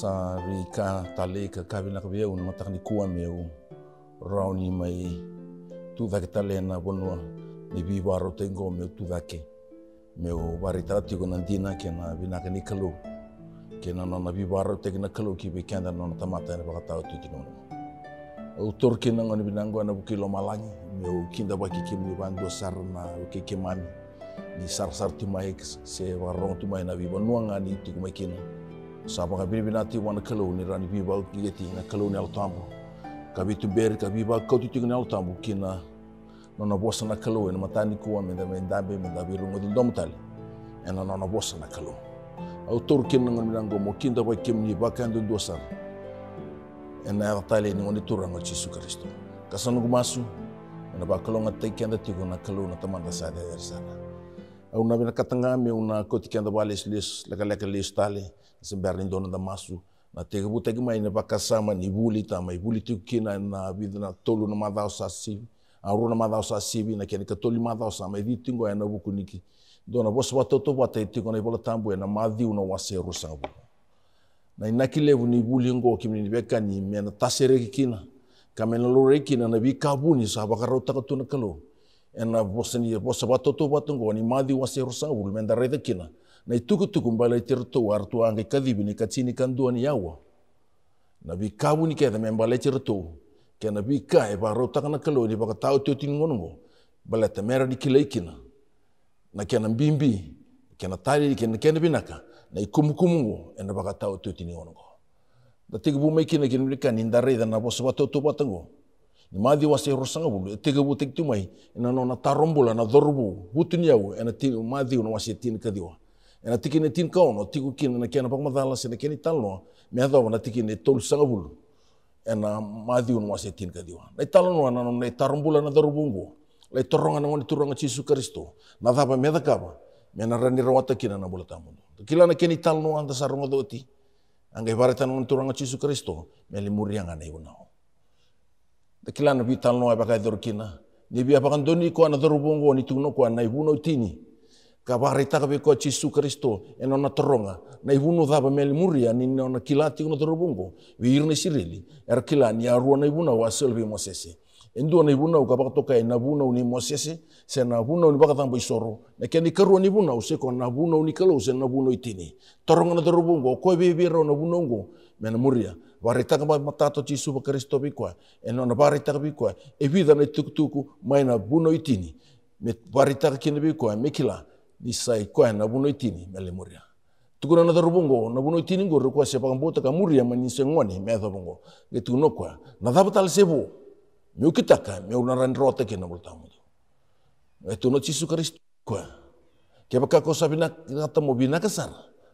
sa ri ka tale ka kawina ka veu na mataka ni kua meu rauni mai tuvake tale na vanua ni vi varo te go meu tuvake meu vari tara tigo na dina ke na vinaka ni kalu ke na nona vi varo te na kalu ki ve kenda nona tamata na vaka tu tiki nona o tor ke na ngoni binango na buki lo malangi meu kinda baki ke mi vando sar na ke ke mani ni sar sar timai se tu timai na vi vanua tu tigo mai kina Sapa binibinati wana kalau ni rani biba gigeti na kalau ni altamu kabi tu beri kabi ba kau tu ni altamu kina nona bosa na kalau e ni matani kuwa menda menda be menda biru ngodil tali. ena nona bosa na kalau autor kina ngon milango mo kinda ba kim ni ba dosa ena tali ni ngoni turang ngoti su kristo Kasano gumasu ena ba kalau ngatai kenda tigo na kalau na tamanda sa de er sana auna vena katangami auna kotiki da wale les lekaleka les tale se berni dona da masu na tega bu tega mai na pakasama ni buli ta mai buli tu kina na vida na tolu na madao sa sivi a runa madao sa sivi na kene katoli madao sa mai ditingo ana buku niki dona bosa watoto wata itingo na bola tambu na madiu na wase rusabu na inakilevu ni buli ngo kimni beka ni mena tasereki kina kamena loreki na na bikabu ni sa bakarota katuna kalou ena vosani vosa vatotou vatogoni madiuaserosa vulumedaraicakina na itukutuku bala iteretou aratua aga ikasivi ni katsini kaduani yaua na vikavu nikeceme bala iteretou kena vikae varau takanakalauni vakatau teotingonogo bala temera dikilaikina na kena bimbi kena tali kena kena binaka na ikumukumugo ena vakatau teotingonogo datiki vumaikina kina vilika nindaraica na vosa vatoutou vatago madi wasi rusanga bulu tega bu tek tumai ina nona tarombula na dorbu hutun yau ena ti madi no wasi tin kadiwa ena tiki ne tin kau no tiku kin na kena pak madala sene keni talno me hado na tiki ne tol sanga bulu ena madi no wasi tin kadiwa na talno na no na tarombula na dorbu ngo le toronga na ngoni turonga cisu kristo na dapa me da me na rani rawata kina na bula tamu kila na keni talno anda saronga doti Anggai baratan ngoni turonga cisu kristo me limurianga na ibu nao da kila na pital no ba kai dorkina ni bi apakan doni ko na dorubongo ni tuno ko na ibuno tini ka ba reta ka ko Jesu Kristo eno na toronga na ibuno da ba mel muria ni no er na kilati ko dorubongo vi irne sireli er kilani ya ruona ibuna wa selvi mosese endo na ibuna ka ba to kai na buna ni mosese se na buna ni ba ka isoro na ke ni karu ni buna se ko na buna ni kalo se na buna tini toronga na dorubongo ko bi bi ro na bunongo men muria Varitanga mai matato Jesu wa Kristo bikwa. E nona varitanga bikwa. E vida ne tukutuku mai na buno itini. Me varitanga kina me kila Ni sai kwa na buno itini mele muria. Tukuna na darubungo na buno itini ngoro kwa sepa kambota ka muria mani se ngone me darubungo. Ge tuno kwa. Na dapatal sebu. Me ukitaka me unaran rota kina bultamu. E tuno Jesu Kristo kwa. Kebaka kosa bina kata mo bina kasar.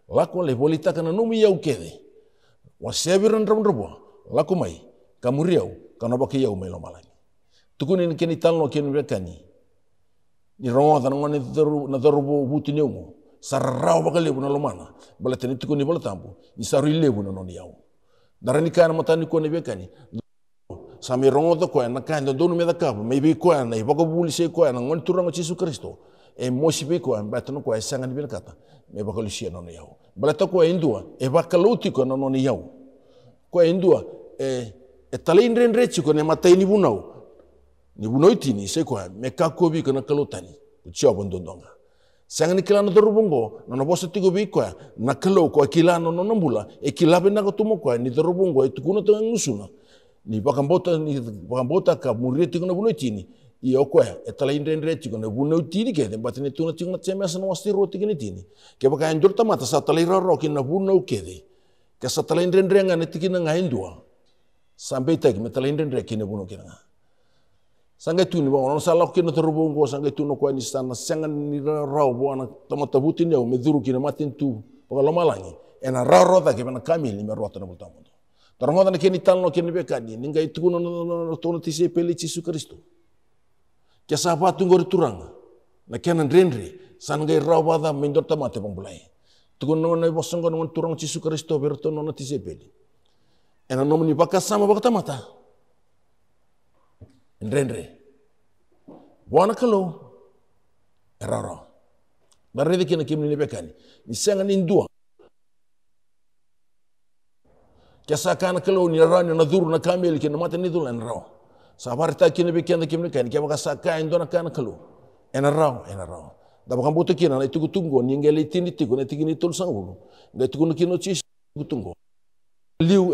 Lakwa le bolita kana numi ya ukede wa sebiran drum drumwa lakumai kamuriau kanaba ke yau melo malani tukuni ni keni talno keni bekani ni rogoca na ngone na daru bo buti neumo vakalevu na buna lomana bala teni tukuni bala tambu ni saru ile buna non yau darani kana matani kone bekani sami rongo rogoca ko na kan do no me da kapo me bi ko na ibako bulise ko na ngone turango Yesus Kristo e mosipi kua batanu kua e sanga ni bina kata me bakalusia nono yau balata kua indua e bakalauti kua nono ni yau kua indua e e talin ren rechi kua ne matai ni bunau ni bunau ni se kua me kakobi kua na u kalautani kuchia bondondonga sanga ni kilana dorobongo nono bosa tigo bi kua na kalau kua kilano nono bula e kilabe na kotumo kua ni dorobongo e tukuna tunga ngusuna ni bakambota ni bakambota ka muriti kua na bunau ni iyo koe, e tala indrendre tigo na wuna utiri ke, den batine tuna tigo na teme asa nawasti roti kini tini. Ke baka endur tamata sa tala iraro ke na wuna ukede. Ke sa tala indrendre nga ne tiki na nga hindua. sampe tagi me tala indrendre ke ne wuna kina nga. sangge tuni ni bangon, sa lau kina terubu ngo, sangga tu no koe ni sana, sangan ni rarau bo ana tamata butin yau, me duru kina matin tu, baka langi Ena rarau ta ke bana kamil ni me rota na bultamundo. Tarangoda na kini talno kini bekani, ninga itu kuna na na na na na na ke sapa tunggor turang na kenan renri sangai rawada mendor tamate pambulai tukun no na bosongo no turang cisu kristo berto no tisepeli ena no ni baka sama baka tamata renri wana kalo eraro barrede kina kimni ni bekani ni senga ni ndua kesa kana kalo ni rani na dhuru na kameli kina mata ni dhuru na rao sabar ta kini be kenda kimni kan ke kasa saka en dona kan kalu ena rao ena rao da baka butu kina na tugu tungo ni ngeli tindi tigo na tigini tol sangulu itu tugu kino chi tugu tungo liu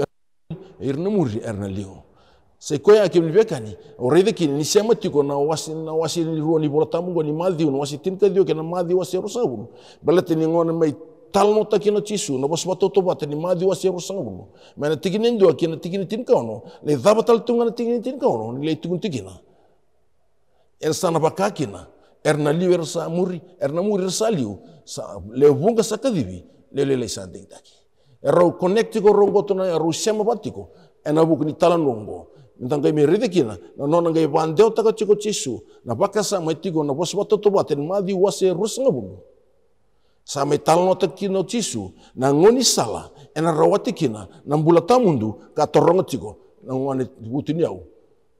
irna eh, muri erna liu se kini kimni be kani oride kini ni sema tigo na wasi na wasi ni ruoni tamu, ni madiu wasi wasitin ka diu kana madiu wasi rusabun bala ni ngona mai talno takina tisu na watoto wate ni madi wasi ro sangulu mena tikini ndo kina tikini tin kono le daba tal tunga na tikini tin kono ni le tunga na. er sana na, er na liu er sa muri er na muri er sa liu sa le bunga sa kadivi le le le sa ding taki er ro connecti ko ro goto na ro er sema patiko na buku ni talanongo Ntangai mi rede kina, na nona ngai bandeu taka chiko chisu, na bakasa maitigo na watoto wate ni madi wasi ro sangulu. Sama talno tekino tisu, na ngoni sala, ena rawati kina, na mbula tamundu, ka torongo tiko, na ngwani wutin yau,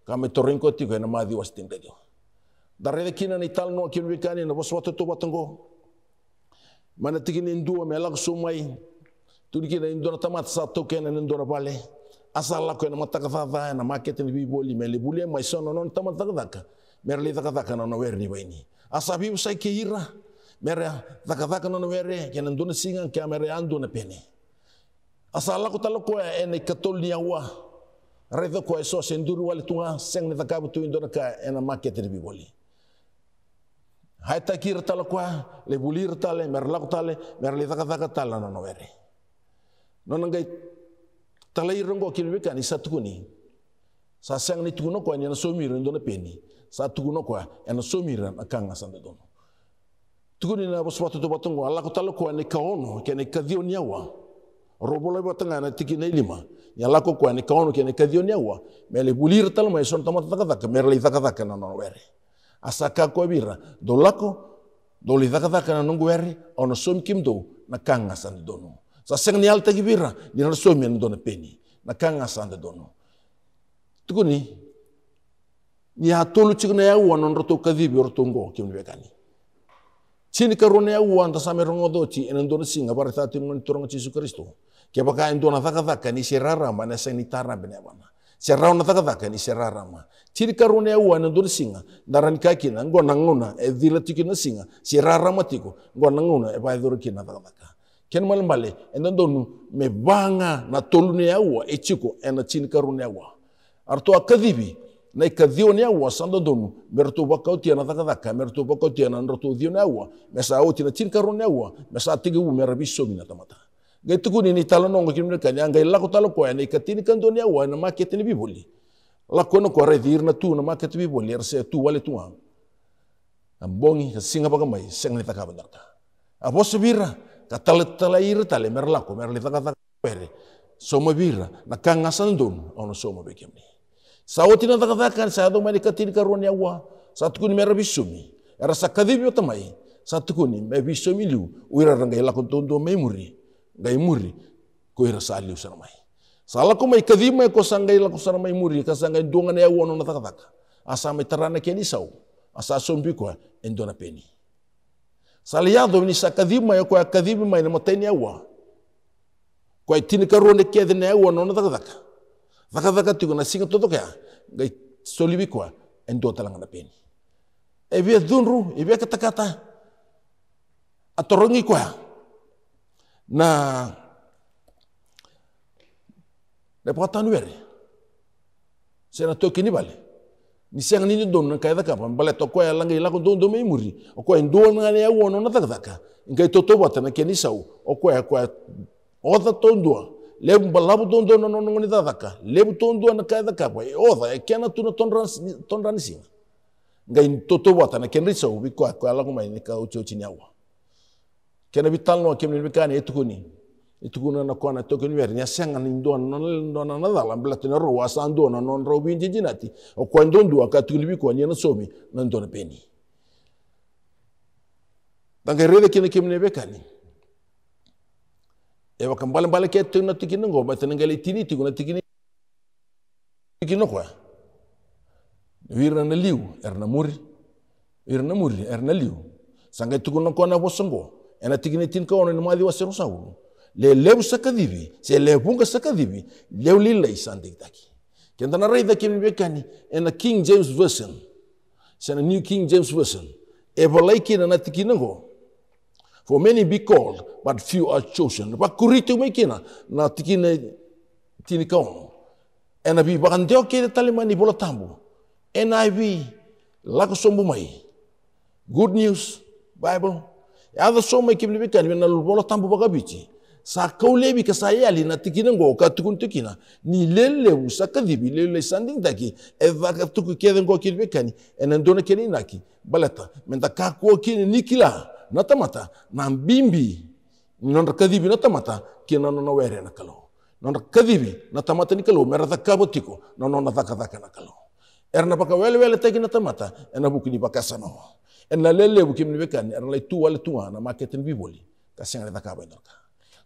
ka me tiko, ena madi was ting dego. Darede kina na talno kino wikani, na waswatu to watango. Mana tikini indua me lag sumai, tuli kina indona tamat sa toke na indona bale. Asal lako ena matakadada, ena maketin biboli, me libuli, ma isono non tamat takadaka. Merli takadaka na na werni baini. Asabi usai keira. keira. mere thaka thaka nana mere kena nan dona singa ke mere ando na pene asala ko talo ko eh, katol ni awa redo ko eso eh, nduru wale tunga seng ne thaka tu ndona ka ena eh, market ni biboli hai takir talo ko le bulir tale mer la ko tale mer le thaka thaka tala nana mere nona ngai talai rongo kilweka ni satukuni sa seng ni tukuno ko na somir ndona peni sa tukuno ko na somir akanga sandedono tukuni na boswatu to batungu Allah ko talo ko ne kaono ke ne kadio niawa robola batanga na tiki na ilima ni Allah ko ko ne kaono ke ni kadio niawa mele bulir talo mai tamata tama taka taka merle taka taka na no were asaka ko bira dolako doli taka taka na nungu were ono som kimdo na kanga ni dono sa seng ni alta gibira ni na som ni dono peni na kanga ni dono tukuni ni atolu chikna ya wonon roto kadhibi roto ngo kimwekani Sini karunia au anda sami rongo dochi chi ndona singa bari ta timon torongo chisu kristo Kia baka en ndona thaka thaka ni serara ma na sani tara bene bana serara na thaka thaka ni serara ma Sini karunia au anda ndona singa daran ka kina ngona ngona e tiki na singa serara ma tiko ngona ngona e ba dor e kina thaka thaka ken mal male en ndonu me banga na tolunia uwa e chiko en chini karone au arto akadibi na ikathiu ni awa sanda donu mertu baka utiana thaka thaka mertu baka na nrotu thiu ni awa mesa utina chinkaru ni awa mesa tigi u merabi somi na tamata gai tuku ni ni talo nongo kimne kanya ngai lako talo ko ya ni kando ni awa na market ni biboli lako no redir na tu na market biboli erse tu wale tuang am ambongi singa baka mai seng ni thaka bandata abo sebira katale talair tale merlako merli thaka thaka pere somo bira na kanga sandon ono somo bekemni sauti nazakazaka sadomalikatili karoni awa satukuni mera bisomi era sakadhibi otamai satukuni me bisomi liu uira uirara ngai lakontondo mai muri ngai muri koira saliu saramai sala ko mai kadhibi mai kosa ngai lakosara mai muri kasa ngai duanga ne awa no nazakazaka asa mai tarana keni sau asa sombi kwa endona peni saliado ni sakadhibi mai kwa kadhibi mai na moteni awa kwa itini karone kedhine awa no nazakazaka Vaka vaka tigo na singa toto kaya. Gai solibi kwa. Endo talang na peni. Ebia dhunru, ebia kata kata. Atorongi kwa. Na na pakatan were. Sena toki ni bale. Ni siang ni don na kaya daka pam bale toko ya langai lako don don muri. O kwa endo na ne ya wono na daka daka. toto bata na keni sau. O kwa ya kwa. Oda ton lebu balabu ton don non ngoni dadaka lebu tondo na ka dadaka pa oda e, e kana tu ton rans ton ranisi ngai toto wata na kenri so bi kwa kwa la kuma ni ka ucho chini awa kana vital no kemni bikani etukuni etukuna na kwa na tokeni ver nya senga ni ndo na ndo na na dala mbla tena ro wa sa ndo na nono ro binji jinati o kwa ndo ndo ka tu libi kwa ni na somi na ndo na peni Tangerele kine kemne bekani. Ewa kambale mbale ke tu na tiki nungo, ma tenen gale tini tiku na tiki ni tiki nungo ya. Wira na liu, er na muri, wira na muri, er na liu. Sanga tiku nungo na wasango, ena tiki ni tinka ono ni maadi wasero sawu. Le lebu sakadivi, se le е sakadivi, leu lila isande itaki. Kenda na raida kemi bekani, ena King James Version, sena New King James Version. Ewa laiki na na tiki nungo, For many be called, but few are chosen. Pa kuriti kina na tikine tini kaon. Ena bi bakandeo kere talimani bola tambu. NIV lako sombu mai. Good news, Bible. Yada soma ikibli bikan na bola tambu bakabiti. Sa kau lebi ka saya ali na tikina ngo ka tukun tukina ni lele u sa kadibi lele sanding daki e va ka tuku kede ngo kilbekani ena dona kene inaki balata menta ka kini nikila natamata nan bimbi nonra kadibi natamata kina nono were na kalo nonra kadibi natamata ni kalo mera takabo tiko nono na taka taka na kalo erna baka wele wele tegi natamata ena buki ni baka sano ena lele buki mni bekan era lai tu wale tu ana maketin biboli kasing ada takabo ndorka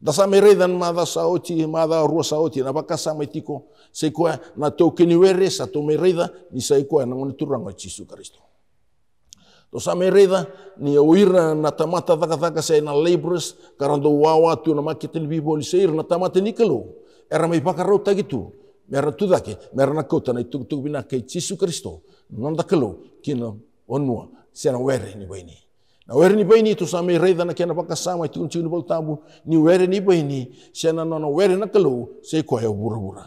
dasa mere dan da saoti mada rua saoti na baka sama tiko sekoa na to ni were sa to mereda ni sekoa na ngoni turango chisu Kristo To same reda ni oira na tamata thaka thaka sai e na laborers karando wawa tu na makitin bibo ni seir na tamata nikalo. Era mai pakarau tagitu. Mera tu dake, mera na kota na itu tu bina ke Kristo. Nanda kelo, kina onua na wera ni baini. Na wera ni baini to same reda na kena paka sama itu unci ni boltabu ni wera ni baini sena nona wera na kalo sai koyo bura-bura.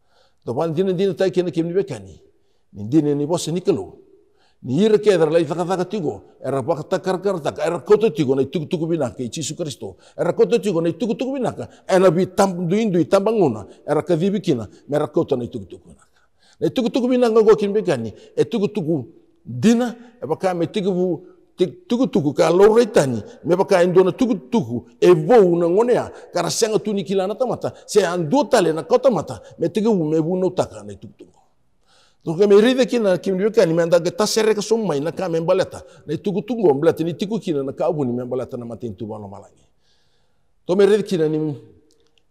Do pan dina dina tai kena kim ni be kani. Ni dina ni bosi ni Ni yir ke dar lai taka taka tigo. Era baka taka kar tak. Era koto tigo na tuku tuku bina ke chisu kristo. Era koto tigo na tuku tuku bina ka. bi tam du indu i tam banguna. Era ka zibi kina. Mera koto na tuku tuku bina ka. Na tuku tuku bina ka go kim be kani. E tuku tuku dina. E baka me tigo bu tuku tuku ka laurai tani me baka en tuku tukutuku e vo una ngonea kara senga tuni kila tamata se ando do tale na kota mata me tege u me bu no taka na tukutuku donc me ride kina kim liu kani me ndaga ta sere ka somai na ka me baleta na tuku on baleta ni tiku kina na ka u ni me baleta na matin tu bano malangi to me ride kina ni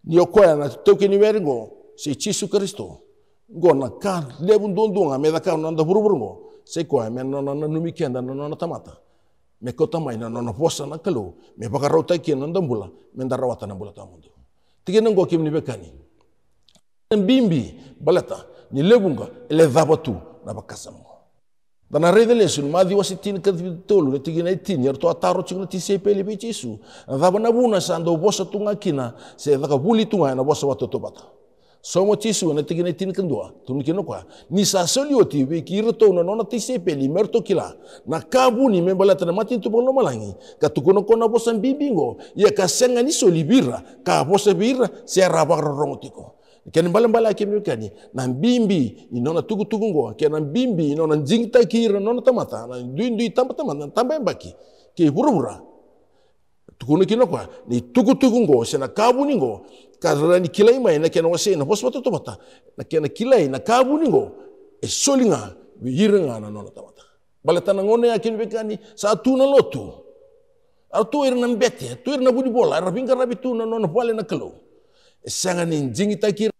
ni okoya na toke ni weringo se chisu kristo ngona ka lebun dondonga me da ka nanda buruburu se ko me na na numikenda na na tamata me kota maina na na posa na kalau me bakarau tai kia nanda bula me ndara wata na bula tamundu tike nango kim ni bekani bimbi balata ni lebunga ele dhabatu na bakasamu dana rede lesu ma di wasi tin ka tolu ne tigi na tin yar to ataro chinga ti se pele be chisu dhaba na buna sando bosa tunga kina se dhaka buli tunga na bosa watoto bata somo ti suana tiki na tini kindua tunu kino kwa ni sasoli oti we na nona ti sepe li mer kila na kabu ni memba lata na mati tupo no malangi ka tukono kona bosan bibingo ya ka senga ni soli bira ka bosa bira se rorongo tiko mbala mbala mi kani na bimbi inona tugu tugu ngo ke na bimbi inona jingta kiro ira nona tamata na duindu tamba tamata tamba mbaki ke burura tukunu kila kwa ni tuku tuku ngo se na kabu ni ngo ni kilai mai na kena wase na hosma toto mata na kena kilai na kabu ni ngo e soli nga yire na nona tamata bala tana ngone ya kini bekani sa tu lotu ar tu ir na mbete tu ir na budi bola ar rabi tu nona pale na kelo e sanga ni jingi takira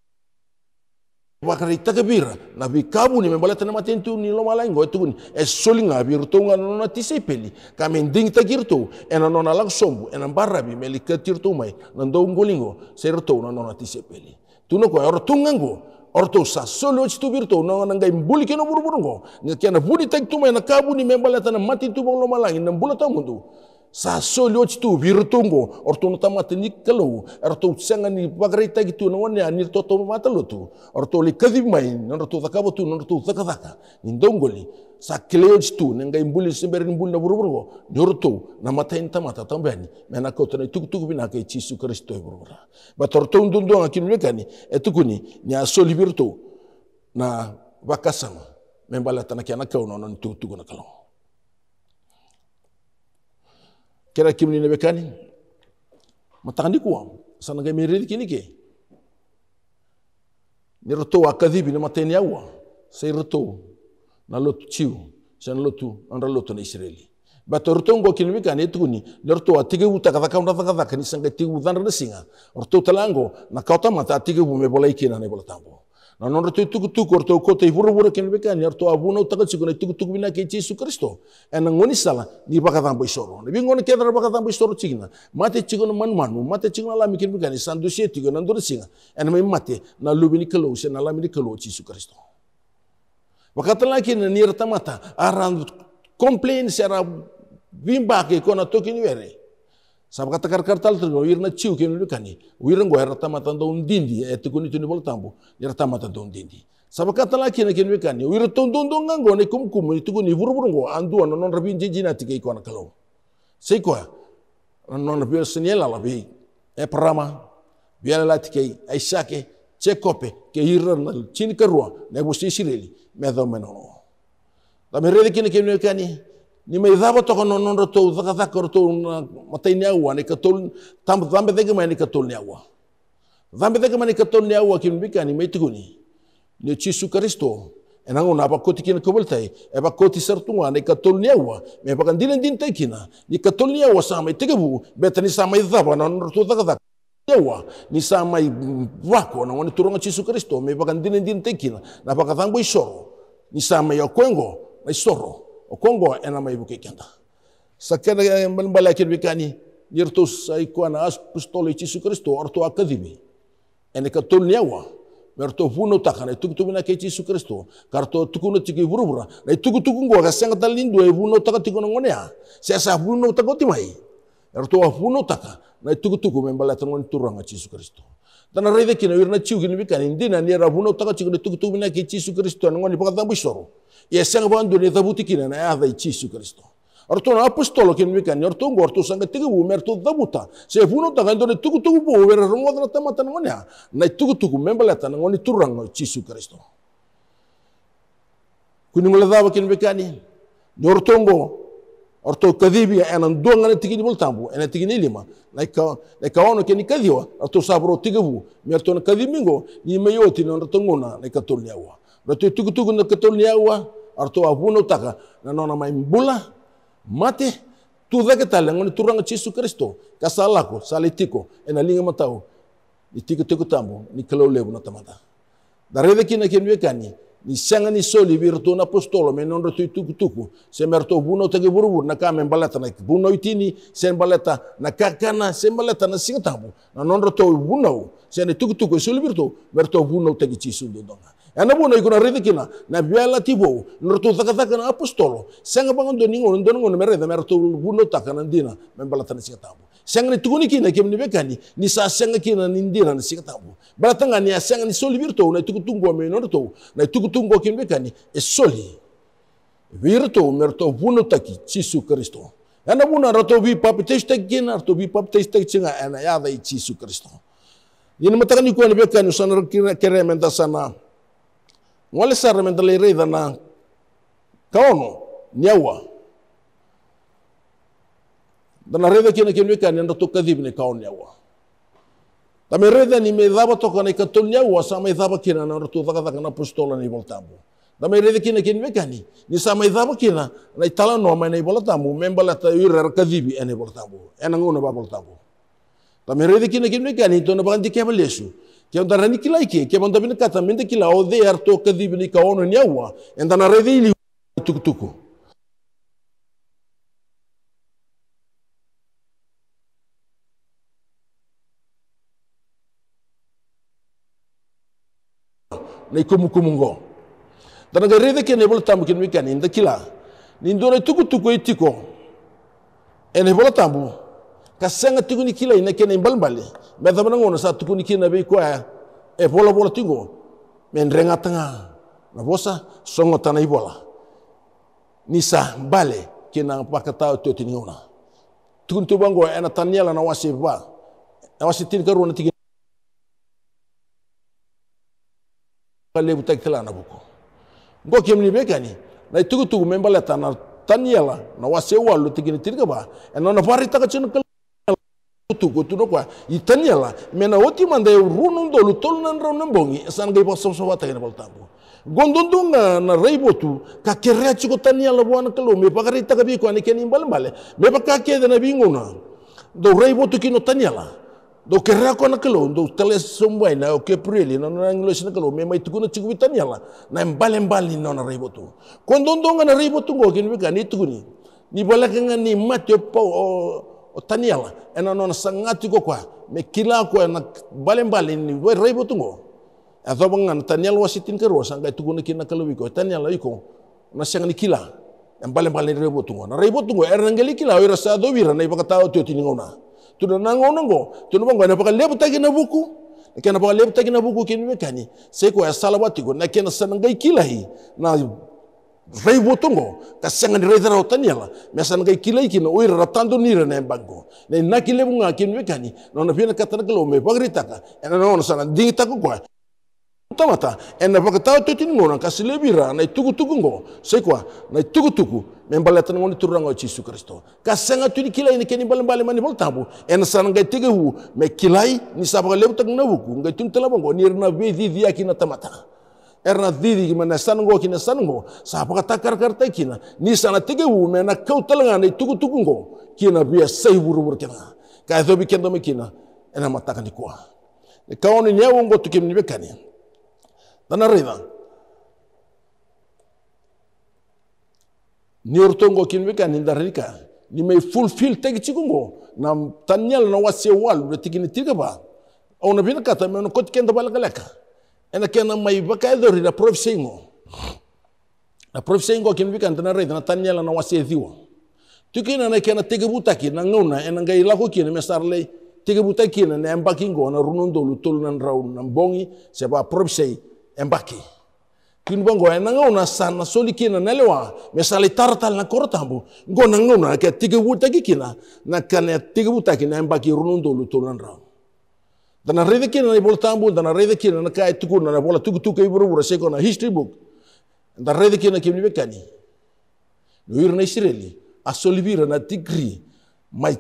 wakari takabira na kabuni ni membalata na matentu ni loma laingo etuguni e solinga birtonga nona tisepeli kame ndingi takirto ena nona langsombu ena mbarabi melika tirtu mai na ndongolingo serto na nona tisepeli tuno ko ortungango orto sa solo chitu birto na na ngai mbuli keno burburungo ni kena budi tak tuma na kabu ni membalata na matentu bong loma na sasoli o tito biri tungo or tono tamata ni kalau or to tsanga ni bagrai tagi tu nawane anir to to mata lotu or to li kadi mai nor to zakabo tu nor to zakazaka ni dongoli sa kileo tito nenga imbuli simberi imbuli na buruburu nyorto na mata inta mata tambani mena ko to na tuk tuk bina ke tisu kristo burubura ba tor to ndundo akinu lekani etukuni ni asoli birto na bakasama membala tanaki anakau nonon tuk tuk na kalau kera kim ni nebekani matangani kuwa sananga mirili ke ni roto wa kadhibi ni mateni awa sai roto na lotu chiu san lotu andra lotu na israeli bato roto ngo kinimikani tuni ni roto wa tigi uta kadaka unda kadaka ni sanga tigi udandra singa roto talango na kauta mata tigi me mebola kina ne bola tango na nono tu tuku tuku orto tau kota i vura vura ken beka ni orto tau abuna taka tsiku tuku tuku bina ke Yesu Kristo ena ngoni sala ni baka tambo isoro Ni bingo ni kedra baka tambo isoro tsikina mate tsiko na manu mate tsiko na lami ken beka ni sandu sie tiko na singa ena mai mate na lubi ni kelo se na lami ni kelo Yesu Kristo tala laki na rata mata aran komplain se ara ke kona toki ni were Sabaka kata kar kartal tergo wirna irna ciu kenu lu kani. Wiran go herata mata ndo undindi e tu ni tuni bol tambu. herata mata ndo undindi. Sabaka kata kina kemi kani. wirna ton don don ngang go ne kum kum ni tu ni buru buru go andu ano non rabin jeji na tiga ikon kalau. Sei ko non rabin seniela la bi e prama. Biala la tike e shake che kope ke hirra na chin karua ne busi sireli me do menono. Da merele kina kemi kani. ni mai dhava toko no non rotou dhaka dhaka rotou na matai ni aua ni katol tam dhambe dhege mai ni katol ni aua dhambe dhege mai ni katol ni aua kin bika ni mai tikuni ni Yesu Kristo enango na pakoti kina kubeltai e pakoti sertunga ni katol ni aua me e pakan dilen din tekina ni katol ni aua sama tegebu betani sama dhava na non rotou dhaka dhaka Ewa ni sama wako na wani turonga Yesu Kristo me e pakan dilen din tekina na pakathango isoro ni sama ya kwengo na isoro okongo ena buke kenda sakana eh, mbal kir bikani yirtus aikwana as pistoli Yesu Kristo orto akadimi ene katulniawa merto funo takana na ke Yesu Kristo karto tukuno tiki burubura na tukutuku ngo gasanga talindo e funo takatiko ngonea sesa funo takotimai erto funo taka na mbal membala tangon turanga Yesu Kristo dana rede kina wirna chiugin bi nindi na ni rabuno taka chigni tuk tuk na ki chisu kristo na ngoni pagda bishoro yesang bandu ni zabuti kina na ya dai chisu kristo orto na apostolo kin mi kan orto ngorto sanga tigi bu merto zabuta se funo taka ndone tuk tuk bu wer rongo dana tamata ngoni na tuk tuk membala na ngoni turang no chisu kristo Kuni mula dawa bi kan ni orto ngorto ortokadhibia enan duangana tigini multambu ena tigini lima naika naika wano keni kadhiwa ato sabro tigabu merto na kadhimingo ni mayoti na ratongona naika tolniawa rato tugutugu na katolniawa arto abuno taka na nona maimbula mate tu dake tala ngoni turanga Yesu Kristo kasalako salitiko ena linga matau ni tigo tigo tambo ni kalau lebu na tamata darede kina kenwe kani ni sẽng ni soli bɩ na apostolo apostolme non tɩ tuku-tuku sẽn me d tɩ f bũmb tɩ bur na kaame balata na buno itini se sẽn balata na kakana se balata na sɩg-tãbo na non rotu buno se ne sẽn tuku-tuku soli bɩ d tɩ me d tɩ f do tɩg tɩ sũmdo dõnga ana bũmb yikna na biela tɩ non nod tɩ zaka na apostolo sẽng bãng n do ning n don me rɩdã me d takana ndina me balata na sɩg-tãbo sẽngd tɩg kina kem ne be ka ni ninsaa sẽng kɩna nin deelã ne sɩk tabo bala tãnga ne yaa ah, sẽng ne solbir to na tug tungo me nod to na tug tungo kem be ka e soli vir to eh, mer to vuno taki cisu kristo yana vuna rato vi pap tesh tak gena rato vi pap tesh tak cinga ana eh, yada dai cisu kristo yin ni ko ne be ka ni sonar kerementa sana ngole sarmenta le redana kaono nyawa dana redha kina kenu ka nenda to kadib ne kaun yawa tame redha ni me dava to kana ka tol yawa sa mai dava kina na to daga daga na postola ni voltambu tame redha kina kenu ka ni ni sa mai dava kina na itala no mai nei voltambu memba la ta irer kadibi ene voltambu ena ngona ba voltambu tame redha kina kenu ka ni to na bandi ke balesu ke onda rani kila ike ke onda bin kata mende kila o de arto e kadibi ni kaun yawa endana redha ili tukutuku na ikumukumungo daraga ririke nebola tambuka nimika ninda kila nindona itukutuku itiko enebola tambu kasenga tikuni kila inake na imbalbali medhamana ngono sa tukuni kila nabe ikwa ebola bola tingo mendrenga tanga na bosa songo tana ibola nisa bale kina pakata totini ngona tukun tubango ena taniela na wasi ba na wasi tin ruona tiki pale utakitela na buko ngo kemni bekani na itugu tugu membala tana taniela na wase walu tigini tirga ba eno na pari taka chinu kala tugu tuno kwa itaniela mena oti mande runun dolu tol nan runun bongi san gai pa sob sobata gena bal tambo gondondunga na reibotu ka kerra chiko taniela buana kalo me pagari taka bi ko ani kenin balmbale me pa ka na binguna do reibotu kino taniela do ke rea kona ke lo do tele sombai na o ke preli na na nglo sina ke lo me mai tukuna chiku bitania la na mbale mbali na na ribo tu kon don don na ribo tu ngokin bi kan itu ni ni bola ke ngani mate po o o tania la ena no na sangati ko kwa me kila ko na bale mbali ni bo ribo tu ngo e a do bangan tania lo sitin ke ro sanga tukuna kina ke lo bi ko tania iko na e sanga ni kila mbale mbali ribo tu ngo na ribo tu ngo er ngeli kila o rasa do wira na ibakata o tu tiningona tunanangonongo na anapaka lebu tagi na buku kena baka lebu tagi na buku kini kani seko ya salawati watigo na kena kila kilahi na rai ngo ka sengani rai dara otaniala me kila kilahi kina oira ratando rana e na embango e na ina kilebu nga kini kani na na pina katana ome me taka. na na ona sana dingi taku kwa tamata en napaka taw to tin ngona kasi lebira na tugu tugu ngo sei kwa na tugu tugu membala tan ngoni turanga Yesu Kristo kasenga tuni kilai ni keni bal bal mani bol tabu en san ngai tege hu me kilai ni sabaga lebu tak na buku ngai tun tela bongo ni na be di dia kina tamata erna didi ki mana san ngo kina san ngo sabaga takar kar ta kina ni sana tege hu me na kau telanga na tugu tugu ngo kina bia sei buru buru kina kai thobi kendo me kina ena mataka ni kwa kaoni nyewo ngo tukimnibekani ni ortongo Danarriba. ni kinbika ni may fulfill tegi tegichikungo nam tanyal na wasi wal de tikini tiga ba na bina kata men kot kenda balagalaka ena kena may baka edori na profsingo na profsingo kinbika ndanarrida na tanyal na wasi diwa tukina na na kena buta ki na ngona ena ngai lako kina mesarle buta kina na mbakingo na runondolu tolu na raun na bongi seba profsingo embaki kini bongo e eh, nanga una sana soli kina nalewa mesali tartal na korotambu ngo nanga una ke tigi kina na kane tigi wuta embaki runundo lutunan dana rede kina na bol tambu dana rede kina na kai tuku na bola tuku tuku seko na history book dana rede kina kimni bekani no asolibira na tigri mai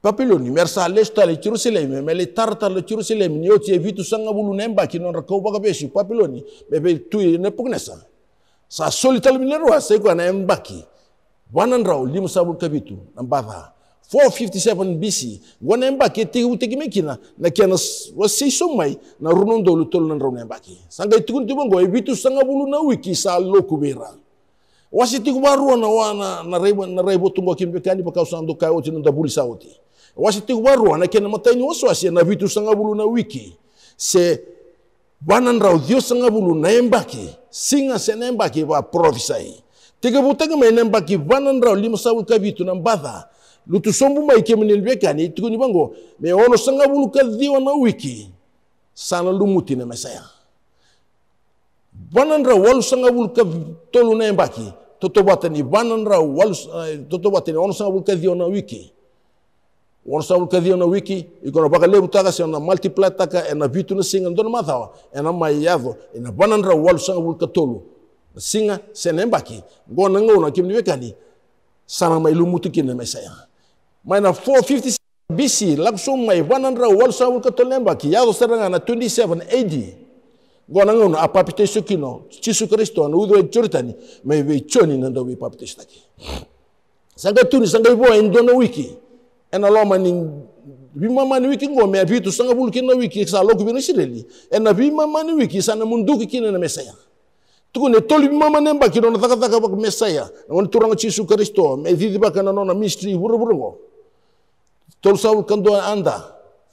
papilo me le tarta le jerusalem ni nioti vitu sanga bulu nemba ki non ko baka beshi papilo ni be tu e ne pugnesa sa solital milero ase ko na e mbaki wanandra ulimu sabu kabitu nambava 457 BC wan wana mbaki te utegeme kina na kiana wasi somai na runondo lutol na rona mbaki sanga itukun e tibongo vitu sanga bulu na wiki sa loku bera wasi tikubarua na wana na raibo na raibo tungo kimbekani pakausandokai oti na dabuli sauti wasitiuwaru anakenamataini wasuasi na vitu sanga bulu na wiki se vananrau sanga bulu na embaki singa se na embaki vaprofisai tekevutengema na embaki vananrau limasavu ka vitu na mbadha lutusombu maikemenelu vyakani tikuni vango meono sangavulu ka diwa na wiki sana lumuti na mesaya vananrau walu sangavulu ka tolu na embaki totovatani vananrau walu eh, totovatani ono sangavulu ka diwa na wiki orsa kadia na wiki ikona baka lebu taka si na multiply taka ena vitu na singa ndona mathawa ena mayado e ena banandra walu sanga wul katolu na singa sene mbaki ngona ngona kimni wekani sana mailu mutu kinne mesaya maina 450 BC laksum mai banandra walu sanga wul katolu mbaki yado seranga na 27 AD ngona ngona apapite sukino chisu kristo na udwe jortani mai we choni nando we papite staki sanga tuni sanga ibo endono wiki ena lo mani bima mani wiki ngome abitu ya sanga bulu kina wiki sa lo kubini shireli ena bima mani wiki sana munduki kina na mesaya tukune toli bima mani mba kino na takataka bak mesaya ngon turanga chisu kristo me didi baka na nona buru buru ngo tol sa doa ya anda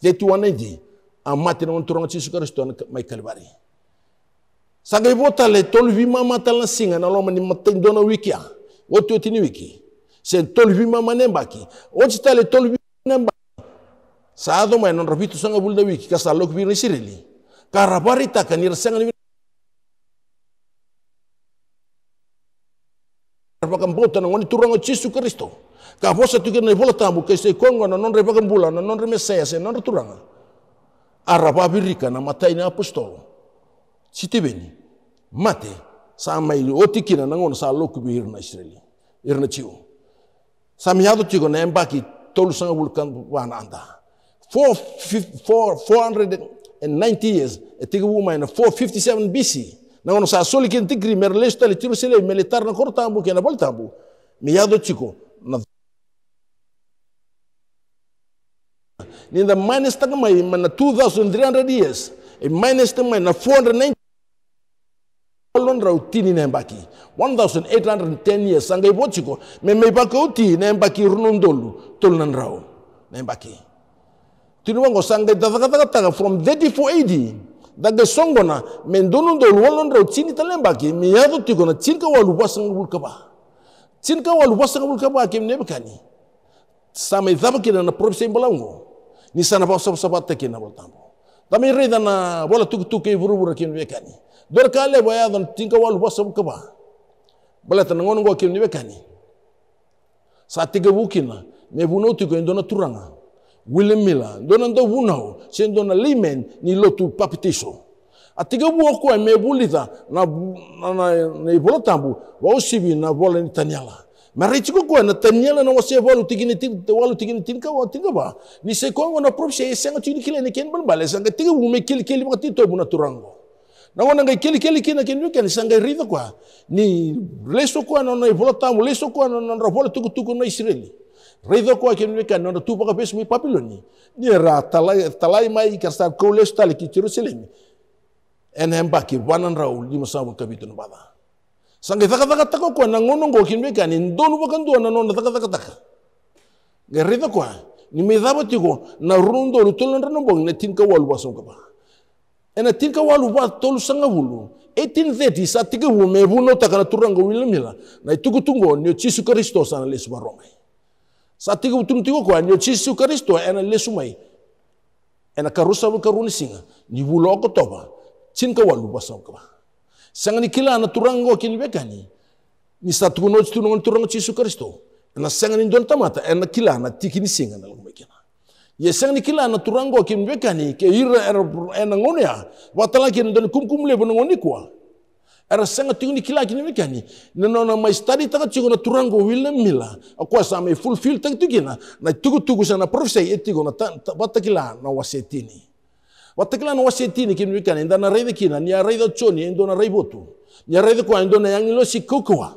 deti wanedi amati ngon turanga chisu kristo na mai kalbari sanga ibota le toli bima mata singa na lo mani matendo na wiki ya. wotu wiki σε τόλμη μαμανέμπακι. Όχι τα λέει τόλμη μαμανέμπακι. Sa ado mai non rapitu sanga bulda wiki ka salok bi ni sirili. Karabari ta kan ira sanga ni na ngoni turang Yesus Kristo. Ka vosa tu kene vola tambu ke se kongo na non repakan bula na non remesea se non turang. Arapa birika na matai na apostolo. Sitibeni. Mate. Sama ili otikina na ngon salok bi irna Israeli. Irna ciu. samiado Chico na mbaki tolu sanga wulkan 490 years a wuma ina 457 BC na ngono sa soli kin tigri Merle tali sele militar na kortambu kena miado tigo ninda minus mai 2300 years minus tanga mai na 490 utini na 1810 years Sangai ibo me me baka nembaki na tolnan rao na mbaki tinu wango sanga from 34 AD songona me wonon rao talembaki me yado tiko na walu wasanga bulkaba chinka walu wasanga bulkaba kem sama idhaba kina na prophecy mbalango ni sana pa sab sabat tekina boltambo tamai reda na bola tuk tuk e buru buru kem bekani dorka le baya don tinka wal wasab kaba balat nangon go kim nibe kani sa tiga bukina me buno tigo ndona turanga wile mila ndona ndo bunao se ndona limen ni lotu papitiso atiga bu ko me bulita na na na ibolo tambu wa osibi na bola ni taniala marichi ko ko na taniala na wase bolu tigini tin walu tigini tin ka wa tinga ba ni se ko ngona propse senga tini kile ne ken bal bale sanga tiga bu me kile kile ba tito bu na turango naonangai kelikeli kina kenio kelisangai rica kua ni leso kua nona ivola tamu leso kua nona ravola tukutuku na israeli rica kua kenio ka nona tupaka pesu mai papiloni nia ra talai, mai kara leso tali ki jerusalemi ena hemba ki wanan na bada sangai takataka taka kua na ngonongo kenio ka ni ndonu na nona takataka ngai rica kua ni mai dava tiko na rundo lutolondrana bogi na tinikaualu wasaukapa ena tika walu wa tolu sanga wulu. 1830 e sa tika wume wuno kana turanga wila mila. Na ituku tungo nio chisu karisto sana lesu baromai. Sa wu utun tiko kwa nio chisu karisto ena lesu mai. Ena karusa wu karuni singa. Ni lo ko toba. tinka walu wa sanga Sanga ni kila ana turanga wa beka Ni sa tukuno chitu turanga chisu karisto. Ena sanga ni don tamata ena kila ana tiki ni singa na ye sangni kila er, er er na turango kim bekani ke ira ena ngonia watala kin ndon kum kum le bonongoni kwa era sanga tingni kila kin bekani na no na my study taka chigo na turango wilna mila akwa sa me fulfill tak tukina na tugu tugu sa sana profesai etigo na watakila na wasetini watakila na wasetini kim bekani ndana raida kina ni rede choni ndona botu ni rede kwa ndona yangilo sikokwa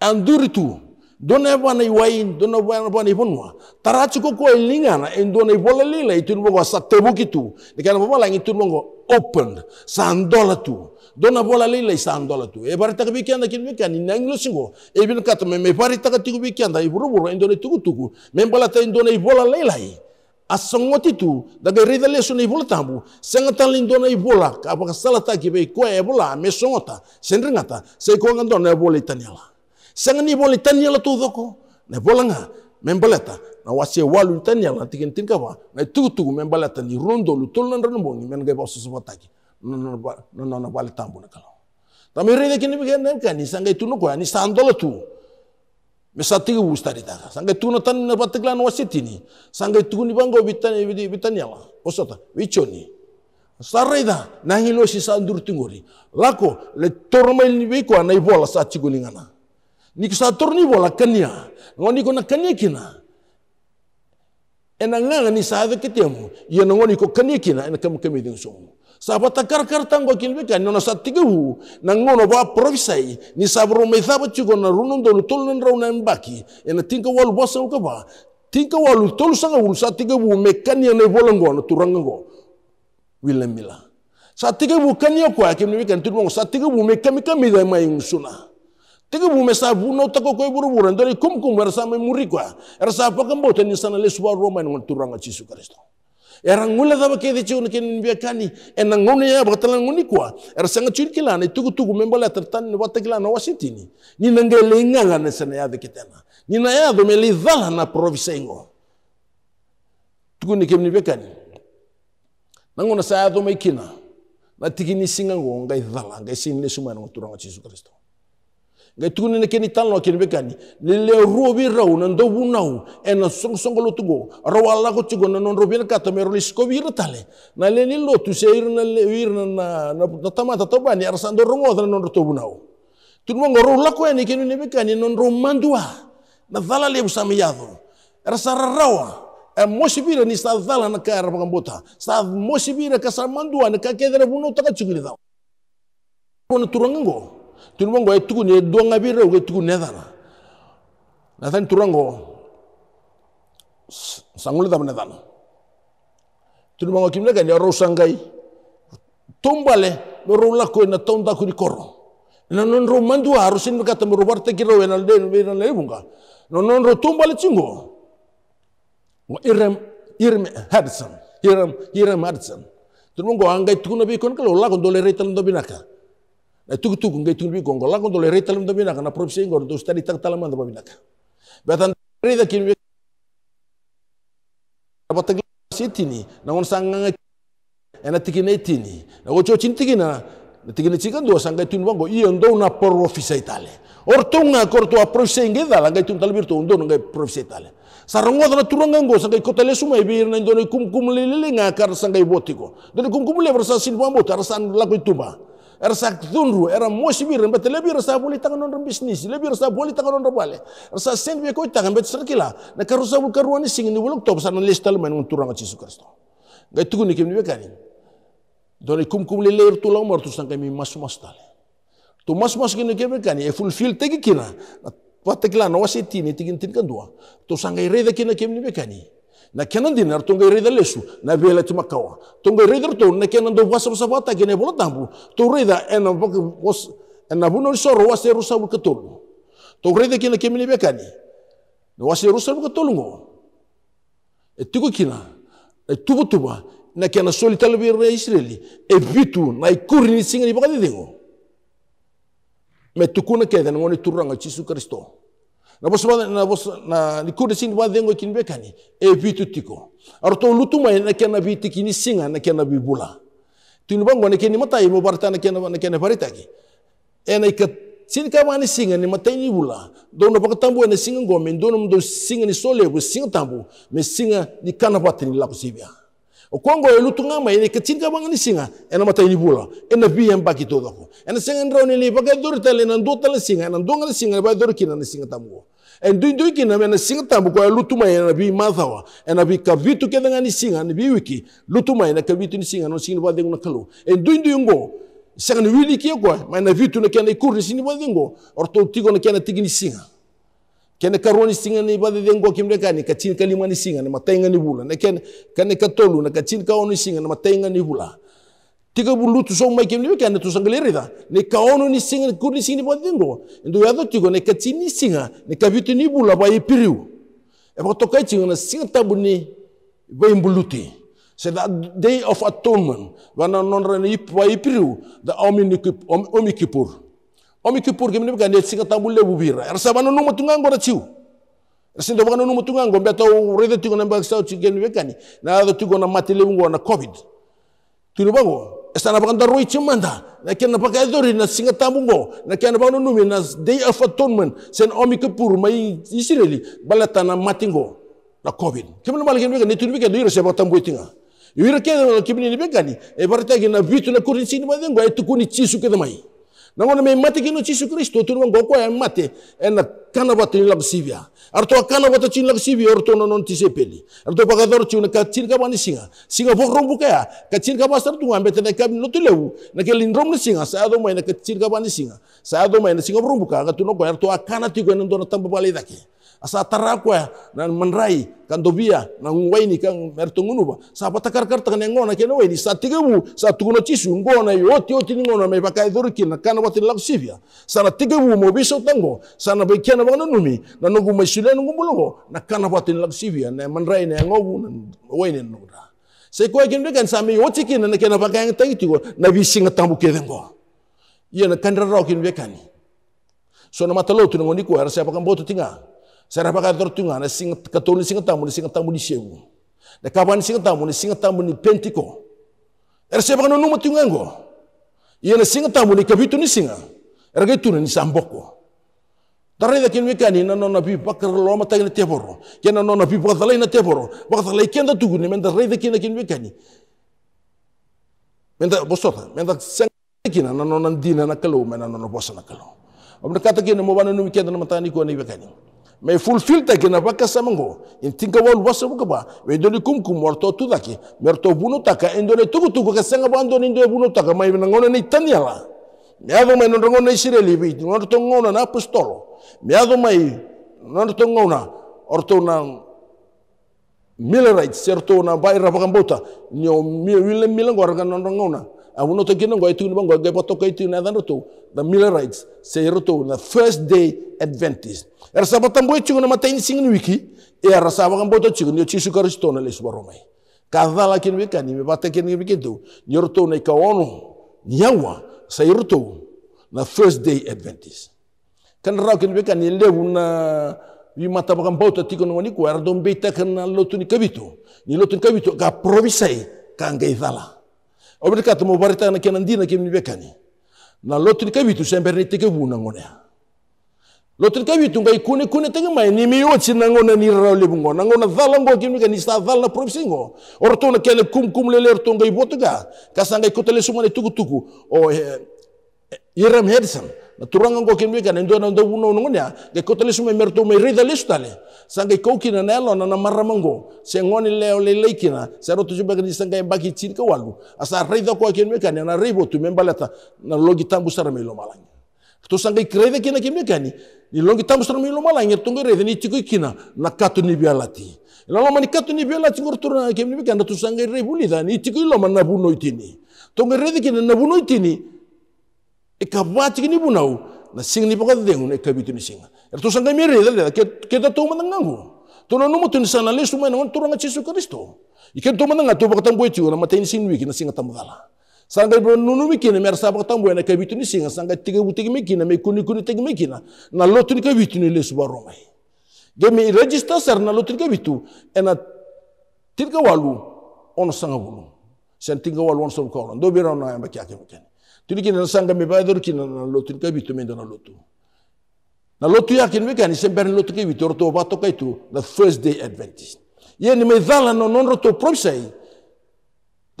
anduritu dona vana iwain dona vana iponua tarachu koko elingana endona ibola lila itun e bongo sa tebu kitu dekana bola ngi e tun bongo open sa andola tu dona bola lila e sa andola tu e bari taka bikanda kin bikani na inglo singo e bin kata me me bari ka tiku bikanda iburu buru endona tuku tuku me bola ta endona ibola lila i asongoti tu daga rida le sona ibola tambu senga tan lindona ibola ka apaka salata ki be ko e me songota sendringata se ko ngandona itaniala Sanga ni boleh tanya la tu doko. Na bola nga membaleta na wasie walu tanya la tikin tinka kaba. Na tugu tugu membaleta ni rondo lu tol nan rondo ni men ga ba susu bataki. No no no bale na kalau. Tami rede kini bikin nem kan ni sanga itu nuko ya, ni sandola tu. Mesati ke busta di taka. Sangga tu natan na bateklan wasit tini. Sangga tu ni banggo bitan bitan yala. Osota wichoni. sarida nahilo si sandur tingori lako le tormel ni biko na ibola sa chikulingana Niki Saturni wala kania. Ngoni kona kenya kina. Ena nganga ni sahaja ketiamu. Ia ngoni ko kania kina ena kamu kami dengan somu. Saba takar kar tango kilbeka ni ona satiga hu na ngono ba provisai ni sabro me saba chugo kona runon dolu tol nan rau na ena tinka walu basa uka ba tinka walu tolu sanga ulu satiga hu mekania na ibolango na turangango Wilhelm Miller. Satiga hu kania kwa kimni wikan tu mong satiga hu mekami kami da mai ngusuna. Tega bu mesa no tako koi buru buru ndori kum kum lar sama murikwa. Era sa apa kambo tani sana le suwa roma ngon turanga chisu karisto. Era ngula daba ke de ciun ken kani. ena ngone ya batala ngoni kwa. Era sanga ciun tugu tugu membala tertan ne kila na wasitini. Ni nange lenga ngana sana ya de kitena. Ni na ya do meli zala na ingo. Tugu ni kem kani. biakani. Nangona sa ya do kina. Na tiki ni singa ngonga zala ngai sinle sumana ngon turanga karisto. tuguni na keni talo keni bekani lele robi rau na do bunau ena song songolo tugo rawala ko tugo nan robi na kato mero li skobi tale na lele lo tu seir na le wir na na na ta to bani arsan do rongo na non to bunau tu mo ngoro la ko eni keni ne bekani non romandua na dala le usamiado arsa rawa e mosibira ni sa dala na kara bagambota sta mosibira ka samandua na ka kedere bunu taka Kau nak turun turango turumongo etuku ne duanga bira uge tuku ne dana turango sangule dama ne dana turumongo kimle ga ne ro sangai tumbale no ro lako na tonda kuri koro na non ro mandu haru sin ka tamu ro barte kiro ena le ne bira le bunga no non ro tumbale chingo wa irem irem hadson irem irem hadson turumongo angai tuku no kala ola kon dole reitan do binaka tuk tuk ngai tung bi gongo lago dole rei talam dami naka na propsi ngor do stari tak talam anda babi naka betan rei da kin dapat tagi sitini nangon sangang ena tiki nei tini na gocho chin tiki na na tiki nei chikan do sangai tun bango i ondo na porro fisa itale or tunga kor tu apropsi ngai dala ngai tun talbir tu ondo ngai propsi itale sarongo dana turanga ngo sangai kotale suma ibir na ndone kum kum nga ngakar sangai botiko done kum kum le versa sin bambo tarasan lako tuba rasa tunru, era moshibir, bet lebih ersa boleh tangan orang bisnis, lebih rasa boli tangan orang bale. rasa sen be ko tangan bet sakila. Na karusa bu karuani sing ni buluk top sana lestal men unturang ci sukristo. Ga tugu ni kimni be kani. doni kum kum le leir tulang mar tu sangka mi mas mas tali. Tu mas mas kini kimni kani e eh, fulfill tegi kina. Patekla no ni tigin tin kan dua. Tu sangka ireda kina ni be kani. Να κένα δίνερ τον γερίδα λέσου, να βιέλε τη μακάουα. Τον γερίδα τον, να κένα το βάσα βάσα να και Το ρίδα ένα βόκος, ένα βούνο ρισόρο, βάσα Ιερουσαλήμ Το και να κέμινε βιακάνι. Να βάσα Ιερουσαλήμ και τόλου μου. Ε, τίγο ε, να κένα σόλι τέλο βιέρε να nabosoba nabos na likode sini badhengo kinbekani evitu tiko arto lutuma ya nakena kini singa kena bibula na kini matai mo barta nakena nakena baritaki ena ikat sin kama ni singa ni matai ni bula dono tambu ena ya singa ngome dono mdo singa ni sole bu singa tambu me singa ni kana patini lakusibia okongo elu tungama ini kecil kabang ni singa ena mata ini bula ena bi yang baki tu dako ena singa ndro ni li pakai dur tele nan do tele singa nan do ngale singa ba dur kina ni singa tamu en du du kina ena singa tamu ko elu tuma ena bi mathawa ena bi kavitu ke dengan ni singa ni bi wiki lu tuma ena kavitu ni singa non singa ba dengan kalu en du du ngo singa ni wili kia ko ma ena vitu ne kena ikur ni singa ba dengo orto tigo ne kena tigi ni singa kene karoni singa ni bade dengo kimde kani kachin lima ni singa ni matenga ni bula na kene kane katolu na kachin kaoni singa ni matenga ni bula tiga bulu tu song makim ni kane tu sangle ne ni singa ni singa ni bade dengo ndu yado tigo ne kachin ni singa ne kabitu ni bula bai piriu. e bato tokai chinga na singa tabuni ba buluti. Se da day of atonement. Wana non rani ipwa ipiriu da omikipur. omikipur kimni bikande singa tambule bubira ersabano no mutunga ngora chiu ersinda bwana no mutunga ngombe to rede tigo na baksa chigen ni na ado tigo na mati lebu ngwa na covid tulu bango estana bakanda roi chimanda na kenna baka edori na singa tambungo na kenna bano numi na day of atonement sen omikipur mai israeli balata na mati ngwa na covid kimni malgen bekani tulu bekani do ersabano tambuitinga Yura kede na kibini ni bekani e barata gina bitu na kurin sini madengo e eh, tukuni chisu kede mai na nangona me mate kino chisu kristo tuni wango kwa mate ena kana ba tuni labsivia arto akana wata sivy orto taona nono nyty peli. ary to pakataro tsiona ka tsinaka mani singa singa voko rombo kaya ka tsinaka masara tunga ambetanay kabi no tuleu nakelin na singa sa adoma ina ka tsinaka mani singa sa adoma ina singa rombo ka ka tunoko ary Arto akana tiko nando na tamba bale dake asa tarakwa na manrai kandobia na ngwaini kan mertongunuba sa patakar kar takane ngona kena waini sa wu. sa tukuno tisu ngona yoti yoti ngona me pakai dorki na kana watin ya, sa na tigebu mobiso tango sa na bekena bananumi na nugu maisu silenu ngumbulungo na kana watin lag sivia na manrai na ngogu na wainen nuda se ko kin kan sami yoti kin na kana baka yang tangi tigo na bising tambu keden ko. ye iya, na kan raw kin so na matalo tu ngoni ko harus apa kan botu tinga sara baka tor tinga na sing katoni sing tambu sing tambu ni sewu na kapan sing tambu ni sing tambu ni pentiko erse baka no numu tunga go ye na sing tambu ni kabitu iya, ni singa erga tu ni samboko darida kin mikani na nona bi bakar lo mata ina teboro kena nona bi bakar ina teboro bakar lai kenda tugu ni menda rida kin kin mikani menda bosota menda sang kin na nona dina na kalo mena nona bosa na kalo abna kata kin mo bana numi kenda mata ni ko ni mikani mai fulfil ta kina baka samango in tinka wal wasa buka ba we doli kum kum warto tu daki merto bunu taka indole tugu tugu ka sanga bando ni ndo bunu taka mai na ngona ni tanyala Miado mai non rongo na Israeli bi, non orto ngona na apostolo. Miado mai non orto ngona orto na Millerite serto na bai rapakan bota. Nyo mi wile milang warga non ngona. Awu no tekina ngoi tu ngoi gai poto kai tu na dan orto. The Millerites se orto na first day Adventist. Er sabatan boi chungu na matain singin wiki. Er sabakan bota chungu nyo chisu karisto na lesu baromai. Kadala kin wika ni me bata kin wiki tu. Nyorto na ikawono. Nyawa. sayarto na first day adventist kan raw kin be kan lewu na wi matabakan bauta tikon wani ko ardon be takan lotu ni kabito ni ni kabito ga provisai kan ga izala obri kat mo barita na kenan dina kim ni be kan na lotuni kabito sember ni tike bu na ngone lotri ka vitu ngai kune kune tenga mai ni miyo tsi na ni rau le bungo na zala dhala ngo kimi ka ni sta dhala or to na kele kum kum le le to botuga ka sa ngai le suma tuku tuku o eh, eh, iram hedsan na turanga ngo kimi ka ndo na ndo nongo nia nya ke le suma mer to rida le sutale sanga kina na lo na na maramango se ngoni le ole le kina sa rotu tuju bagani sanga ngai baki tsin ka walu asa rida ko kimi ka na ribo tu membalata na logi tambu sara lo Ktosanga ikiraiva kina kimne gani ilongi tambusana milo malanga tonga reve ni tiko ikina na kato ni bialati ilaloma ni kato ni bialati ngor turana kimne bika na tusanga revu lida ni tiko iloma na buno itini tonga reve kina na buno itini ikabati kini bunau na sing ni baka dengu na ikabitu ni singa tusanga mi reve lida keta toma na ngangu tona numo tuni sana lesu mai na ngon turanga Yesu Kristo ikan toma na ngatu baka tambo itio na matain sing wiki na singa tamudala sanga bro nunu mikina mer sa bakta na ka bituni singa sanga tiga butigi mikina me kuni kuni tigi mikina na lotuni ka bituni lesu subaro mai gemi register ser na lotuni ka bitu ena tilka walu on sanga bulu sen tinga walu on sanga kolon do bira na yamba kya ke mikina na sanga me kina na lotu ka bitu me na lotu na lotu yakin mikani sen ber lotu ka bitu orto bato kaitu the first day adventist yeni me zala no non roto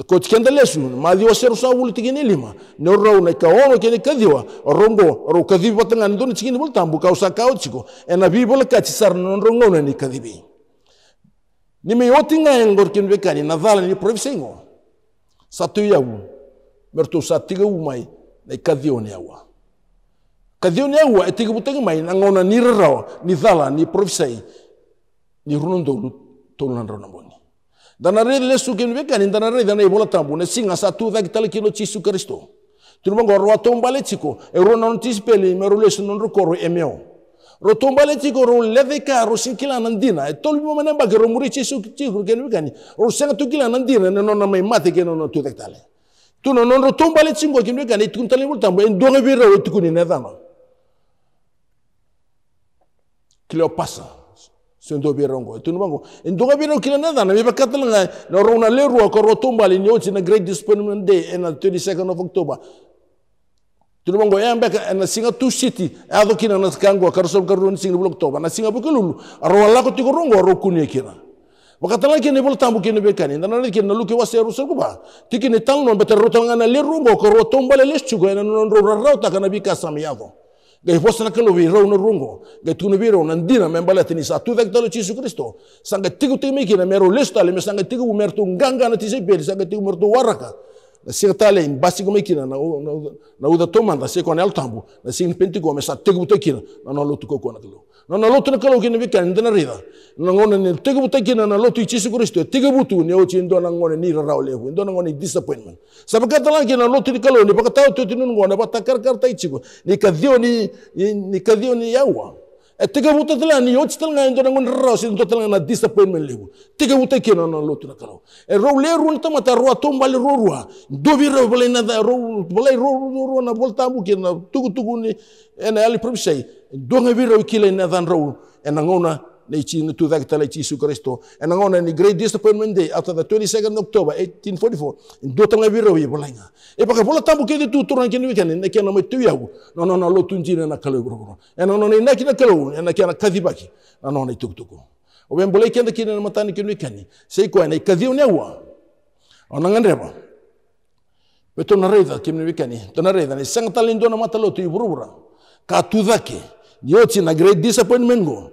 Το κότσικα δεν λέσουν. Μα δύο σέρου σαν όλη την γενή λίμα. ρόου να καόνο και είναι καδίωα, Ρόμπο, ρόου καδίβα πατέρα να τσι καούσα καότσικο. Ένα βίβολα κάτσι σαν να ντρονώνουν είναι καδίβη. ό,τι να έγκορ και με κάνει να δάλει είναι Σα Με σα τίγα μάι Ε που Να γόνα ρόου. Νι δάλα Danarele Yesu kemebekani danarele dana ibola tambune singa tu vek tale kilo chisu Kristo. Tulumbango roa tombale e ro non tispeli mero Yesu non rokoro emeo. Ro tombale ro leveka ro sinkila nandina e tolu mo mena bagero muri chisu chiko kemebekani ro senga kila nandina ne non mai mate ke non tu vek tale. Tu non non ro tombale chingo kemebekani tuntale ibola tambo en doge vira ro tukuni nedana. Cleopatra sendo birongo tun bango ndoga biro kila eh. na dana mi nga na rona le rua ko ro tomba le nyoti na great disappointment day eh, and 22nd of october tun bango ya mbeka na singa two city eh, ado kina na kango karso karron singa blo october na singa bukululu ro la ko tiko rongo ro kunye kina bakatala kene ne tambu kene be kani ndana kene na luke waseru so kuba tikini talno beter rotanga na le rongo ko ro tomba le le chugo na ro rota ta kana bika kasam Gai posna kalau vi rau na rungo, gai tunu vi rau nandina membala tini sa tu vek talo Yesus Kristo. Sanga tigu timi kina mero lista le me sanga ga mer tu nganga na tisi peli, sanga tigu mer tu waraka. nasiga talen mai kina na nauda tomanda se kone na tambu nasigni me sa tegbuta kina nano lotu kokona kilo nano lotu na kalau kina bika ndana rida ngone ni tegbuta kina na lotu ichisu kristo tegbutu ni ochi ndo ngone ni rarao lehu ndo nangone disappointment sabaka talan kina lotu ni kalau ni baka tau tu tinun ngone bata kar tai ni kadio ni ni kadio ni yawa teke vuta tala ni oti tala ngai ndona ngona rao sin tala na disappointment lebu teke vuta ke na na lotu na kalo e ro le ru nta mata ro to mbale ro ro do vi ro bale na ro bale ro ro na volta bu ke na tugu tugu ni e na ali provisei do ngai vi ro kile na dan ro e na ngona na ici vek tala ici Yesu Kristo and ngona ni great disappointment day after the 22nd October 1844 e do tanga biro ye bolanga e baka bola tambu ke tu turan ke ni ken ne ken mo tu yago no no no lo tunji na kala kale gro and ngona ni na kina kale na kina kadhibaki na no na tuk tuk o ben bolai ken ken na matani ke ni ken sei ko na kadhiu ne wa ona ngandre ngandreba Beto na reida kim ni wikani, to na reida ni sang talindo na matalo tu iburubura, ka tu tudake, yochi na great disappointment go,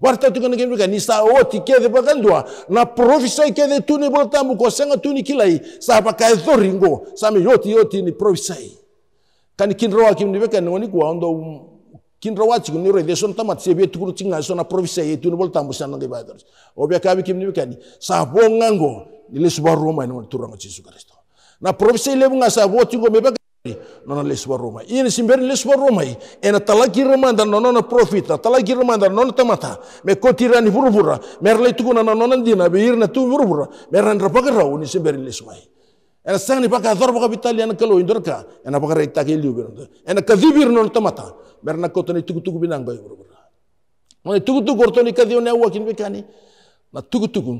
wartatokana kendreka nisawote kedhepakandwa na provisai kedhe tuni bolotambu kosenga tuni kilai sapakaethoringo same yoti yoti ni provisai kani kindra waki mniveka noni kuwaondo um, kindra wachi kuni rede son tamat sebe tukuru tinga sona provisai tuni bolotambu sana ngai badars obya kabi kimniveka ni sabongango sa subaru ma ni turanga Yesu Kristo na provisai lebunga saboti ngo mebeka nona le soir roma iny tsy mberiny le soir roma i ena talaky nona nanona profita talagi romandar nona tamata me koti rany vorovora miary tukuna tokona nanona dina be irina tu vorovora miary rany rapaka rao ny tsy mberiny ena sangni paka dor paka vitali ana kalo ena paka rei taki liu bero ena kavibir non tamata miary na kotoni tuku tuku binang bai vorovora Mane tuku tuku ortoni kadio ne awakin bekani na tuku tuku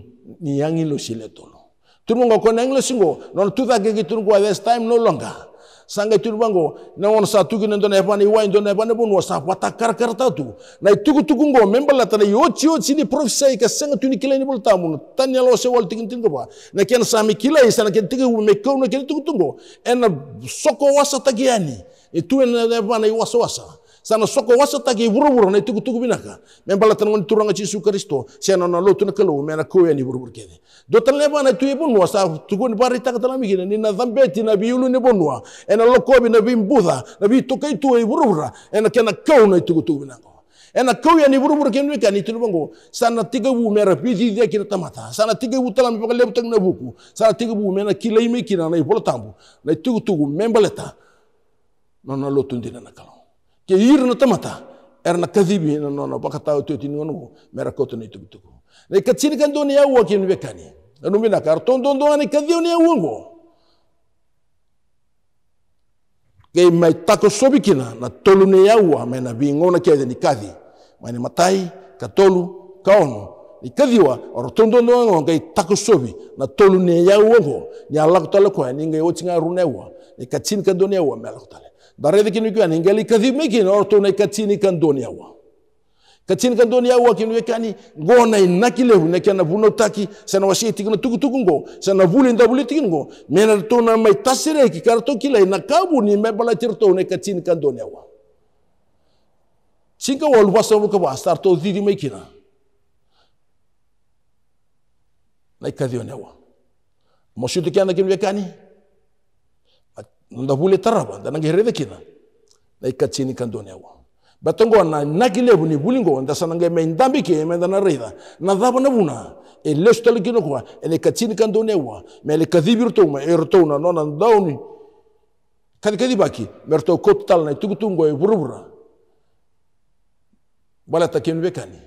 ni yangi lo siletolo. Turmo ngokon anglo singo non tu da ke turmo this time no longer sanga itulu bango na wana sa tuki nendo na ni wa indo na yapani bon wasa pata kar kar tatu na ituku tuku ngo memba la tana yochi yochi ni sai ka sanga tuni kila ni bol tamu tan ya lose wal tikin tingo ba na kian sami kila isa na kian tiki me kau na kian tuku tungo ena soko wasa tagiani itu ena na ni wasa wasa sana soko wasa tagi buru-buru na tugu tugu binaka men bala tan ngon turanga Yesu Kristo sena na lotu na kelo mena ko yani buru-buru kede do tan leba na tuye bonwa sa tugu ni bari tak tan amigina ni na zambe ti na biyulu ni ena loko bi na bimbuda na bi tokai tu e buru ena kena kau na tugu tugu binaka ena kau yang ni buru-buru kini kan bango sana tiga bu merah pidi dia kira tamata sana tiga bu telam pakai lebutan na buku sana tiga bu mena kila ime kira na ipola tambu na itu tugu membaleta na lotun dina na kalau ke yir no tamata er na kadhibi na no no baka tau tu tinu no mera koto ni tu tu ne katsini kan do ni ya wa kin bekani no mina ton don don ani kadhio ni ya ngo ke mai tako sobi kina na tolu ni ya wa mai na bingo na ke ni kadhi mai ni matai ka tolu ka ono ni or ton don don ngo ngai takusobi na tolu ni ya wongo ni ala kutala kwa ni ngai otsinga runewa ni katsin ka donewa mela kutala daredi kinu kan ingali kadhime orto ortone katini kan wa. katini kan wa kinu kani ngona inakile hune kana vuno taki sana washi tikino tukutuku ngo sana vuli ndabuli tikingo mena tona mai tasire ki karto kila inakabu ni mebala tirto ne katini kan doniawa cinka wal wasamu ka wastar to didi mai kina na ikadhione wa moshudikiana kinu kani? ndavule taraba ndana ngeherede kina na ikatini kandoni batongo na nakile buni bulingo nda sanange me ndambi ke me ndana rida na daba na buna e kino kwa e kandoni me to nona ndauni baki merto kot na tugutungo e burubura e bala takin bekani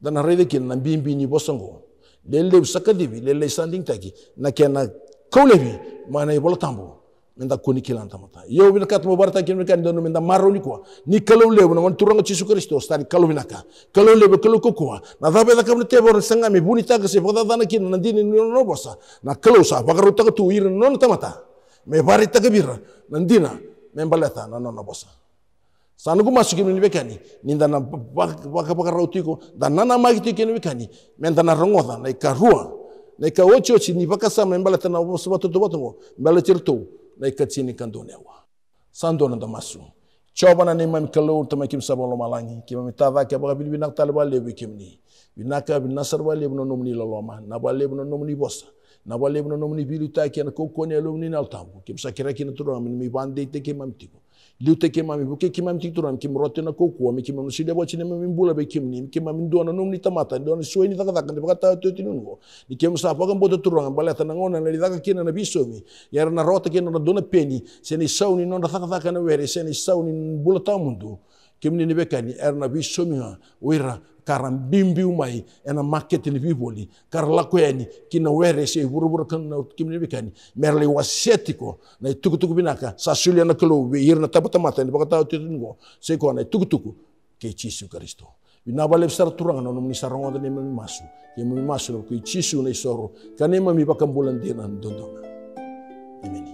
dana na bimbi ni bosongo lele sakadivi, lele sanding taki na kena kaulebi mana n e n d a kuni kila n t a m a t a Yau bina kat m u barata kin m i k a n dono m e n d a maro ni k w a Ni kalau l e w o na wan turanga cisu kristo stari kalau bina ka. Kalau l e w o kalau k u k u a Na thabe da kamne tebo na sanga mi buni t a k a se v o d a dana kin na dini ni no n o bosa. Na kalau sa pakaru t a k a tu ir no na tamata. Me bari t a k a bira. Na n dina me m baleta na no n o n o bosa. Sana ku masuk kin mekani. Ninda na baka pakaru a tiko. Dan a n a magi t i k i n mekani. Menda na rongoda na ikarua. Na ikawochi ochi ni baka sama m baleta na bosa batu tu batu. Mbele cirtu. na ikatsini kandoni awa sandona da masu chobana ne mam kalor tama kim sabolo malangi kim mitava ke baga bil binak talba lebi kimni binaka bin nasar wa lebno nomni loloma na ba no nomni bossa na ba no nomni biluta ke na kokone lomni naltambu kim sakira kin turo min mi bande te kim mamtiko Lute kimami, buke kimami tikturam, kim rotina kokuami, kimami sile wachi ne mami bula be kimni, kimami duana num ni tamata, duana suwe ni takataka, ni pakata tu tinungo. Ni kemu sa pakan bote turang, baleta na ngona, ni taka kina na bisomi, yara na rota kina na dona peni, seni sauni nona taka na weri, seni sauni bula tamundu. Kimni ni bekani, era na bisomi ha, wira, karan bimbi umai ena maketini biboli kar lakueni kina werese burubur kan kimni bikani merle wasetiko na tukutuku binaka sasulia na kelo weir na tabata mata ni bakata tutungo seko na tukutuku ke chisu karisto binaba lep sar turang na nomni sarongo da nemi masu nemi masu na ke chisu na isoro kanema mi bakam bulan dena ndondonga